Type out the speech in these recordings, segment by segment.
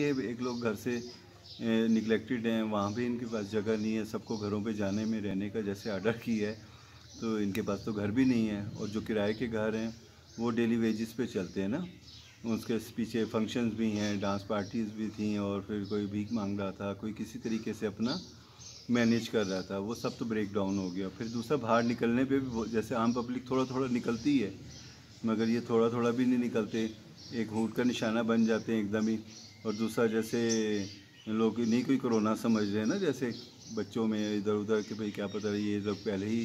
ये एक लोग घर से निगलेक्टेड हैं वहाँ भी इनके पास जगह नहीं है सबको घरों पे जाने में रहने का जैसे आर्डर की है तो इनके पास तो घर भी नहीं है और जो किराए के घर हैं वो डेली वेजिस पे चलते हैं ना उसके पीछे फंक्शंस भी हैं डांस पार्टीज़ भी थी और फिर कोई भीख मांग रहा था कोई किसी तरीके से अपना मैनेज कर रहा था वो सब तो ब्रेक डाउन हो गया फिर दूसरा बाहर निकलने पर भी जैसे आम पब्लिक थोड़ा थोड़ा निकलती है मगर ये थोड़ा थोड़ा भी नहीं निकलते एक हूट का निशाना बन जाते हैं एकदम ही और दूसरा जैसे लोग नहीं कोई कोरोना समझ रहे हैं ना जैसे बच्चों में इधर उधर के भाई क्या पता ये लोग पहले ही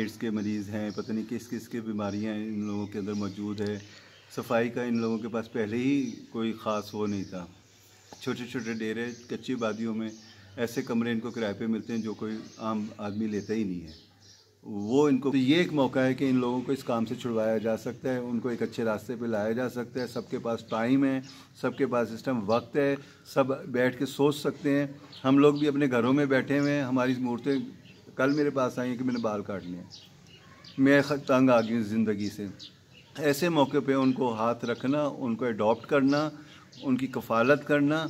एड्स के मरीज़ हैं पता नहीं किस किस के बीमारियाँ इन लोगों के अंदर मौजूद है सफाई का इन लोगों के पास पहले ही कोई ख़ास वो नहीं था छोटे छोटे डेरे कच्ची वादियों में ऐसे कमरे इनको किराए पे मिलते हैं जो कोई आम आदमी लेता ही नहीं है वो इनको तो ये एक मौका है कि इन लोगों को इस काम से छुड़वाया जा सकता है उनको एक अच्छे रास्ते पे लाया जा सकता है सबके पास टाइम है सबके पास इस टाइम वक्त है सब बैठ के सोच सकते हैं हम लोग भी अपने घरों में बैठे हुए हैं हमारी मूर्तें कल मेरे पास आई हैं कि मैंने बाल काटने हैं मैं तंग आ गई ज़िंदगी से ऐसे मौके पर उनको हाथ रखना उनको एडोप्ट करना उनकी कफालत करना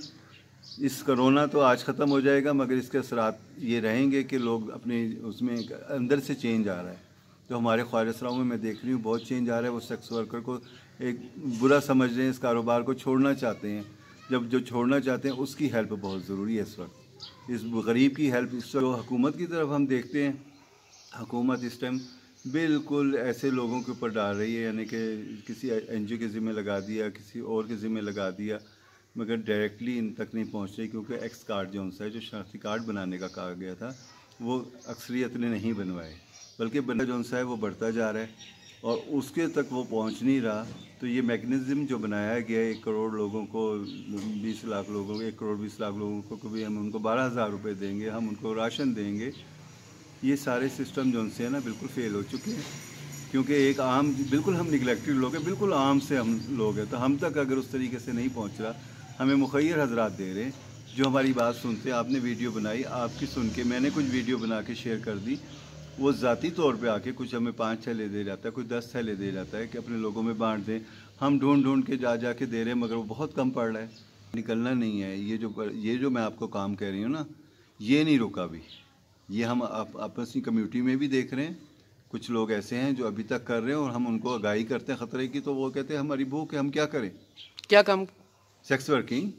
इस करोना तो आज ख़त्म हो जाएगा मगर इसके असरा ये रहेंगे कि लोग अपने उसमें अंदर से चेंज आ रहा है जो तो हमारे ख्वारसराओं में मैं देख रही हूँ बहुत चेंज आ रहा है वो सेक्स वर्कर को एक बुरा समझ रहे हैं इस कारोबार को छोड़ना चाहते हैं जब जो छोड़ना चाहते हैं उसकी हेल्प बहुत ज़रूरी है इस वक्त इस गरीब की हेल्प इस वक्त जो हुकूमत की तरफ हम देखते हैं हकूमत इस टाइम बिल्कुल ऐसे लोगों के ऊपर डाल रही है यानी कि किसी एन के ज़िम्मे लगा दिया किसी और के ज़िम्मे लगा दिया मगर डायरेक्टली इन तक नहीं पहुँच रही क्योंकि एक्स कार्ड जो है जो शनाख्ती कार्ड बनाने का कहा गया था वो अक्सरियत ने नहीं बनवाए बल्कि बना जो सा है वो बढ़ता जा रहा है और उसके तक वो पहुंच नहीं रहा तो ये मैकेनिज़्म जो बनाया गया है एक करोड़ लोगों को बीस लाख लोगों को एक करोड़ बीस लाख लोगों को कभी हम उनको बारह हज़ार रुपये देंगे हम उनको राशन देंगे ये सारे सिस्टम जो उनसे है ना बिल्कुल फ़ेल हो चुके हैं क्योंकि एक आम बिल्कुल हम निगलेक्टेड लोग हैं बिल्कुल आम से हम लोग हैं तो हम तक अगर उस तरीके से नहीं पहुँच रहा हमें मुखिर हजरात दे रहे हैं जो हमारी बात सुनते आपने वीडियो बनाई आपकी सुन के मैंने कुछ वीडियो बना के शेयर कर दी वो ज़ाती तौर पे आके कुछ हमें पाँच थैले दे जाता है कुछ दस थैले दे जाता है कि अपने लोगों में बांट दें हम ढूंढ ढूंढ के जा जा के दे रहे हैं मगर वो बहुत कम पड़ रहा है निकलना नहीं है ये जो ये जो मैं आपको काम कह रही हूँ ना ये नहीं रुका अभी ये हम आप, आपस की कम्यूनिटी में भी देख रहे हैं कुछ लोग ऐसे हैं जो अभी तक कर रहे हैं और हम उनको आगाही करते हैं ख़तरे की तो वो कहते हैं हमारी भूख है हम क्या करें क्या काम sex working